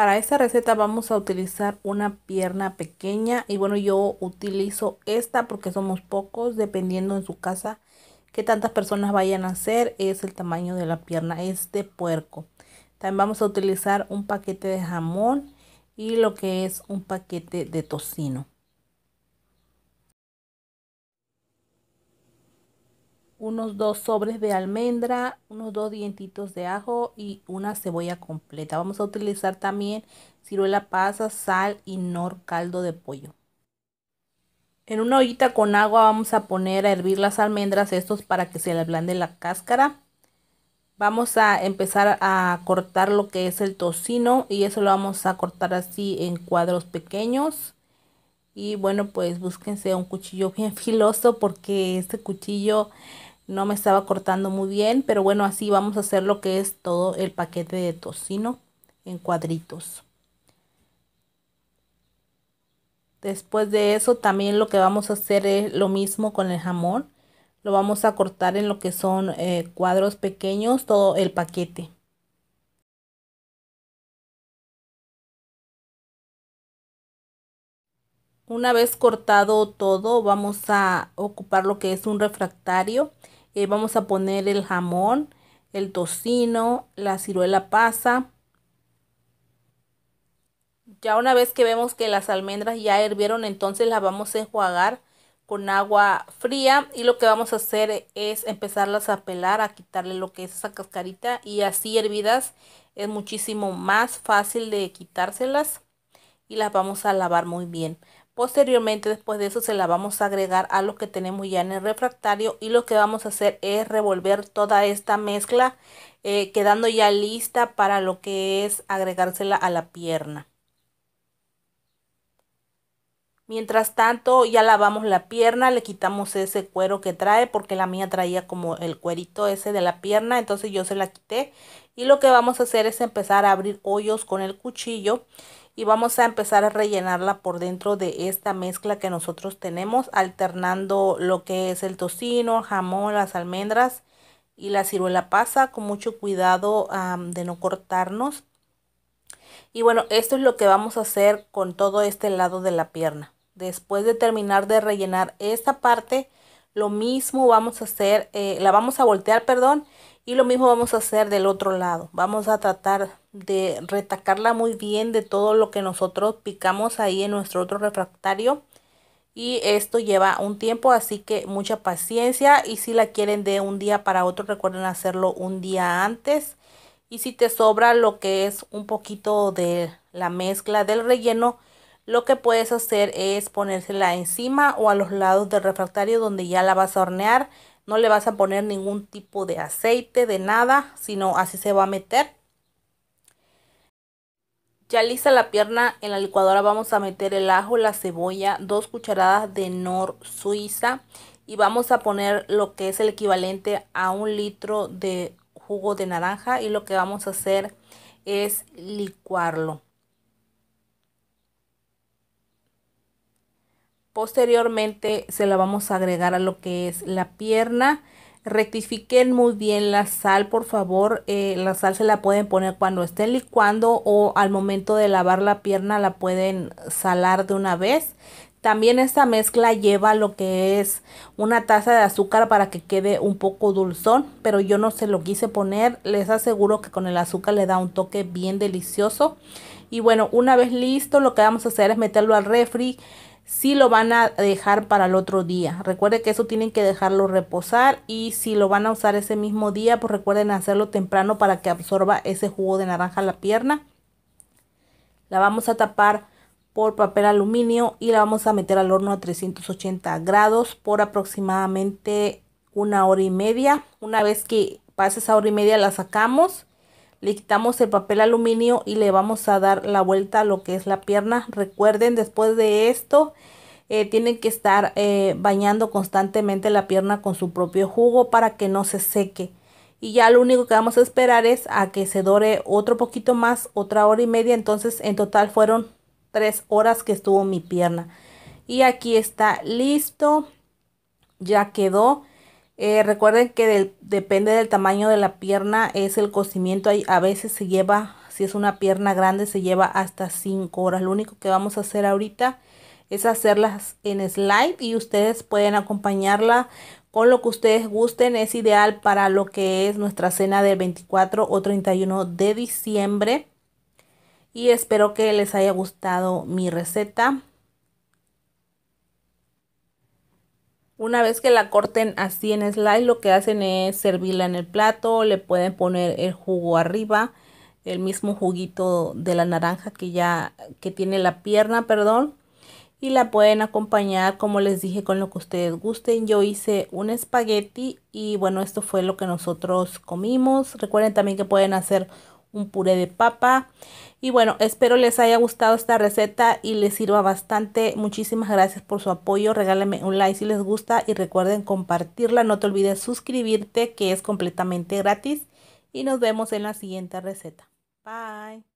Para esta receta vamos a utilizar una pierna pequeña y bueno yo utilizo esta porque somos pocos dependiendo en su casa que tantas personas vayan a hacer es el tamaño de la pierna es de puerco. También vamos a utilizar un paquete de jamón y lo que es un paquete de tocino. unos dos sobres de almendra, unos dos dientitos de ajo y una cebolla completa. Vamos a utilizar también ciruela pasa, sal y nor caldo de pollo. En una ollita con agua vamos a poner a hervir las almendras estos para que se le ablande la cáscara. Vamos a empezar a cortar lo que es el tocino y eso lo vamos a cortar así en cuadros pequeños. Y bueno, pues búsquense un cuchillo bien filoso porque este cuchillo no me estaba cortando muy bien, pero bueno, así vamos a hacer lo que es todo el paquete de tocino en cuadritos. Después de eso también lo que vamos a hacer es lo mismo con el jamón. Lo vamos a cortar en lo que son eh, cuadros pequeños, todo el paquete. Una vez cortado todo, vamos a ocupar lo que es un refractario eh, vamos a poner el jamón, el tocino, la ciruela pasa. Ya una vez que vemos que las almendras ya hervieron, entonces las vamos a enjuagar con agua fría y lo que vamos a hacer es empezarlas a pelar, a quitarle lo que es esa cascarita y así hervidas es muchísimo más fácil de quitárselas y las vamos a lavar muy bien. Posteriormente, después de eso, se la vamos a agregar a lo que tenemos ya en el refractario y lo que vamos a hacer es revolver toda esta mezcla, eh, quedando ya lista para lo que es agregársela a la pierna. Mientras tanto, ya lavamos la pierna, le quitamos ese cuero que trae, porque la mía traía como el cuerito ese de la pierna, entonces yo se la quité. Y lo que vamos a hacer es empezar a abrir hoyos con el cuchillo y vamos a empezar a rellenarla por dentro de esta mezcla que nosotros tenemos alternando lo que es el tocino, jamón, las almendras y la ciruela pasa con mucho cuidado de no cortarnos y bueno esto es lo que vamos a hacer con todo este lado de la pierna después de terminar de rellenar esta parte lo mismo vamos a hacer eh, la vamos a voltear perdón y lo mismo vamos a hacer del otro lado. Vamos a tratar de retacarla muy bien de todo lo que nosotros picamos ahí en nuestro otro refractario. Y esto lleva un tiempo, así que mucha paciencia. Y si la quieren de un día para otro, recuerden hacerlo un día antes. Y si te sobra lo que es un poquito de la mezcla del relleno, lo que puedes hacer es ponérsela encima o a los lados del refractario donde ya la vas a hornear no le vas a poner ningún tipo de aceite, de nada, sino así se va a meter. Ya lista la pierna, en la licuadora vamos a meter el ajo, la cebolla, dos cucharadas de nor suiza y vamos a poner lo que es el equivalente a un litro de jugo de naranja y lo que vamos a hacer es licuarlo. Posteriormente se la vamos a agregar a lo que es la pierna. Rectifiquen muy bien la sal, por favor. Eh, la sal se la pueden poner cuando estén licuando o al momento de lavar la pierna la pueden salar de una vez. También esta mezcla lleva lo que es una taza de azúcar para que quede un poco dulzón, pero yo no se lo quise poner. Les aseguro que con el azúcar le da un toque bien delicioso. Y bueno, una vez listo, lo que vamos a hacer es meterlo al refri si lo van a dejar para el otro día. Recuerde que eso tienen que dejarlo reposar y si lo van a usar ese mismo día, pues recuerden hacerlo temprano para que absorba ese jugo de naranja la pierna. La vamos a tapar por papel aluminio y la vamos a meter al horno a 380 grados por aproximadamente una hora y media. Una vez que pase esa hora y media la sacamos le quitamos el papel aluminio y le vamos a dar la vuelta a lo que es la pierna recuerden después de esto eh, tienen que estar eh, bañando constantemente la pierna con su propio jugo para que no se seque y ya lo único que vamos a esperar es a que se dore otro poquito más otra hora y media entonces en total fueron tres horas que estuvo mi pierna y aquí está listo ya quedó eh, recuerden que depende del tamaño de la pierna, es el cocimiento. A veces se lleva, si es una pierna grande, se lleva hasta 5 horas. Lo único que vamos a hacer ahorita es hacerlas en slide y ustedes pueden acompañarla con lo que ustedes gusten. Es ideal para lo que es nuestra cena del 24 o 31 de diciembre. Y espero que les haya gustado mi receta. Una vez que la corten así en slice, lo que hacen es servirla en el plato, le pueden poner el jugo arriba, el mismo juguito de la naranja que ya que tiene la pierna, perdón, y la pueden acompañar como les dije con lo que ustedes gusten. Yo hice un espagueti y bueno, esto fue lo que nosotros comimos. Recuerden también que pueden hacer un puré de papa. Y bueno, espero les haya gustado esta receta y les sirva bastante. Muchísimas gracias por su apoyo. regálame un like si les gusta y recuerden compartirla. No te olvides suscribirte que es completamente gratis. Y nos vemos en la siguiente receta. Bye.